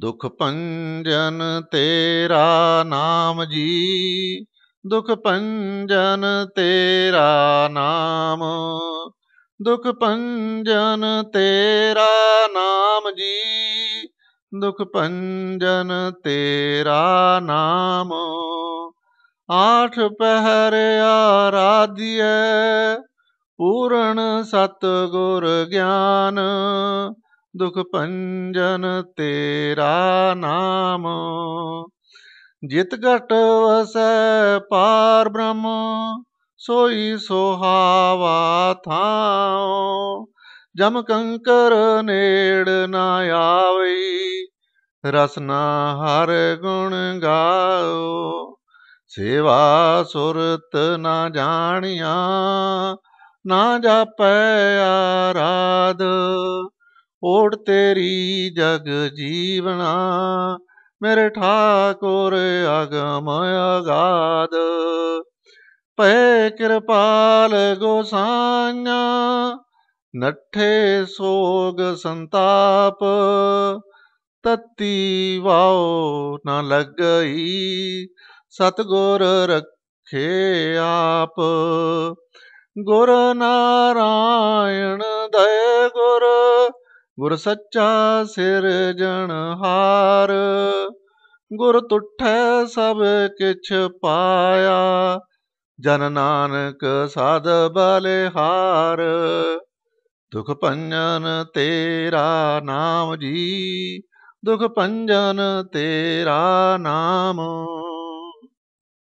ਦੁਖ ਪੰਜਨ ਤੇਰਾ ਨਾਮ ਜੀ ਦੁਖ ਪੰਜਨ ਤੇਰਾ ਨਾਮ ਦੁਖ ਪੰਜਨ ਤੇਰਾ ਨਾਮ ਜੀ ਦੁਖ ਪੰਜਨ ਤੇਰਾ ਨਾਮ ਆਠ ਪਹਿਰ ਆਰਾਧਿਐ ਪੂਰਨ ਸਤ ਗੁਰ ਗਿਆਨ ਦੁਖ ਪੰਜਨ ਤੇਰਾ ਨਾਮ ਜਿਤ ਘਟ ਵਸੈ ਪਾਰ ਬ੍ਰਹਮ ਸੋਈ ਸੋਹਾਵਾ ਥਾਉ ਜਮ ਕੰਕਰ ਨੇੜ ਨਾ ਆਵਈ ਰਸਨਾ ਹਰ ਗੁਣ ਗਾਉ ਸੇਵਾ ਸੁਰਤ ਨਾ ਜਾਣਿਆ ਨਾ ਜਾਪੈ ਆਰਾਧ ਓੜ ਤੇਰੀ ਜਗ ਜੀਵਨਾ ਮੇਰੇ ਠਾਕੁਰ ਅਗਮ ਅਗਾਦ ਪੈ ਕਿਰਪਾਲ ਗੋਸਾਈਆ ਨੱਠੇ ਸੋਗ ਸੰਤਾਪ ਤਤੀ ਵਾਉ ਨ ਲੱਗਈ ਸਤਗੁਰ ਰੱਖੇ ਆਪ ਗੁਰ ਨਾਰਾਇਣ ਦਇ ਗੁਰ ਗੁਰ ਸੱਚਾ ਸਿਰਜਣਹਾਰ ਗੁਰ ਤੁਠੈ ਸਭ ਕਿਛ ਪਾਇਆ ਜਨ ਨਾਨਕ ਸਾਧ ਬਲਿਹਾਰ ਦੁਖ ਪੰਜਨ ਤੇਰਾ ਨਾਮ ਜੀ ਦੁਖ ਪੰਜਨ ਤੇਰਾ ਨਾਮ